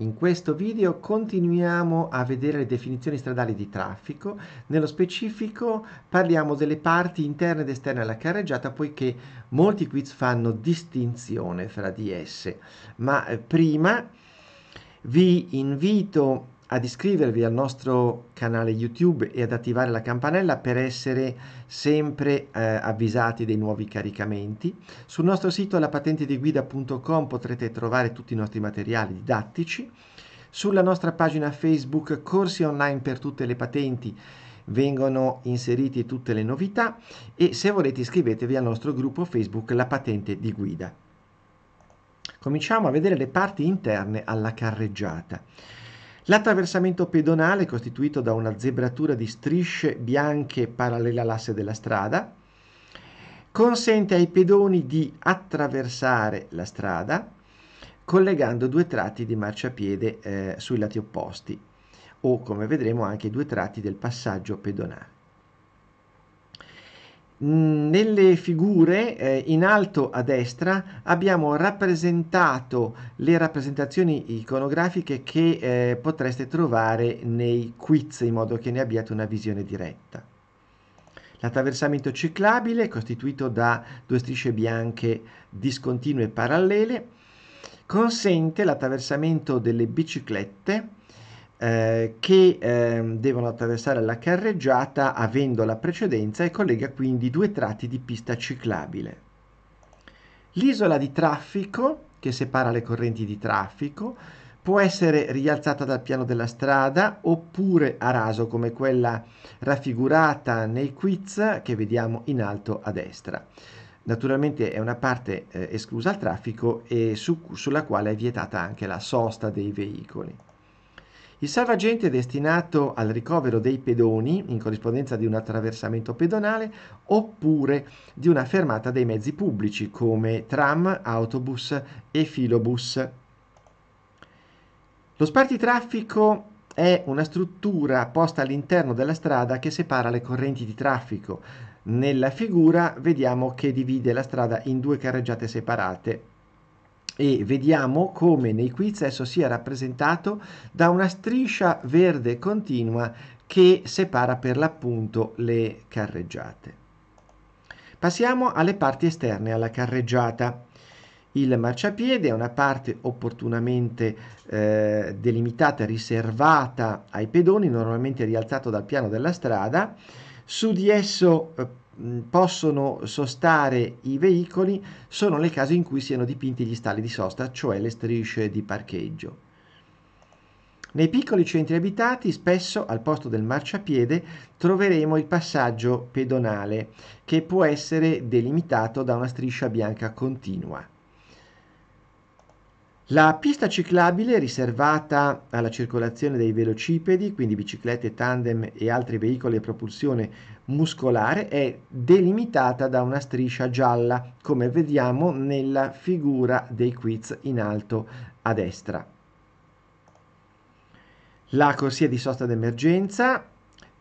In questo video continuiamo a vedere le definizioni stradali di traffico, nello specifico parliamo delle parti interne ed esterne alla carreggiata poiché molti quiz fanno distinzione fra di esse, ma eh, prima vi invito a ad iscrivervi al nostro canale YouTube e ad attivare la campanella per essere sempre eh, avvisati dei nuovi caricamenti. Sul nostro sito lapatentediguida.com potrete trovare tutti i nostri materiali didattici. Sulla nostra pagina Facebook Corsi online per tutte le patenti vengono inseriti tutte le novità e se volete iscrivetevi al nostro gruppo Facebook La Patente di Guida. Cominciamo a vedere le parti interne alla carreggiata. L'attraversamento pedonale è costituito da una zebratura di strisce bianche parallele all'asse della strada, consente ai pedoni di attraversare la strada collegando due tratti di marciapiede eh, sui lati opposti o come vedremo anche due tratti del passaggio pedonale. Mm, nelle figure eh, in alto a destra abbiamo rappresentato le rappresentazioni iconografiche che eh, potreste trovare nei quiz in modo che ne abbiate una visione diretta. L'attraversamento ciclabile costituito da due strisce bianche discontinue e parallele consente l'attraversamento delle biciclette eh, che eh, devono attraversare la carreggiata avendo la precedenza e collega quindi due tratti di pista ciclabile. L'isola di traffico che separa le correnti di traffico può essere rialzata dal piano della strada oppure a raso come quella raffigurata nei quiz che vediamo in alto a destra. Naturalmente è una parte eh, esclusa al traffico e su, sulla quale è vietata anche la sosta dei veicoli. Il salvagente è destinato al ricovero dei pedoni in corrispondenza di un attraversamento pedonale oppure di una fermata dei mezzi pubblici come tram, autobus e filobus. Lo spartitraffico è una struttura posta all'interno della strada che separa le correnti di traffico. Nella figura vediamo che divide la strada in due carreggiate separate, e vediamo come nei quiz esso sia rappresentato da una striscia verde continua che separa per l'appunto le carreggiate. Passiamo alle parti esterne alla carreggiata. Il marciapiede è una parte opportunamente eh, delimitata, riservata ai pedoni, normalmente rialzato dal piano della strada. Su di esso eh, Mm, possono sostare i veicoli sono le case in cui siano dipinti gli stalli di sosta, cioè le strisce di parcheggio. Nei piccoli centri abitati spesso al posto del marciapiede troveremo il passaggio pedonale che può essere delimitato da una striscia bianca continua. La pista ciclabile riservata alla circolazione dei velocipedi, quindi biciclette, tandem e altri veicoli a propulsione muscolare, è delimitata da una striscia gialla, come vediamo nella figura dei quiz in alto a destra. La corsia di sosta d'emergenza,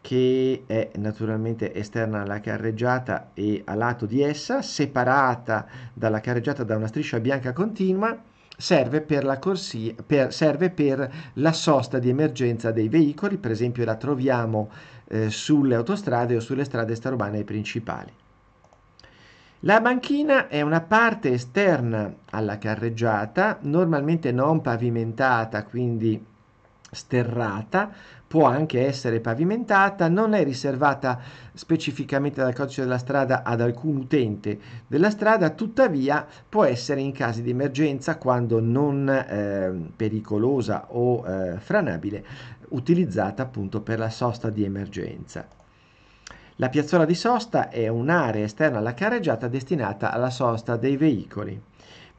che è naturalmente esterna alla carreggiata e a lato di essa, separata dalla carreggiata da una striscia bianca continua, serve per la, corsia, per, serve per la sosta di emergenza dei veicoli, per esempio la troviamo eh, sulle autostrade o sulle strade straromane principali. La banchina è una parte esterna alla carreggiata, normalmente non pavimentata, quindi sterrata, può anche essere pavimentata, non è riservata specificamente dal codice della strada ad alcun utente della strada, tuttavia può essere in caso di emergenza, quando non eh, pericolosa o eh, franabile, utilizzata appunto per la sosta di emergenza. La piazzola di sosta è un'area esterna alla carreggiata destinata alla sosta dei veicoli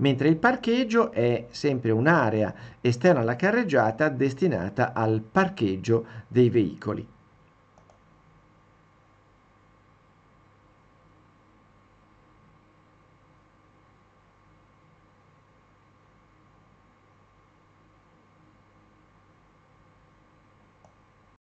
mentre il parcheggio è sempre un'area esterna alla carreggiata destinata al parcheggio dei veicoli.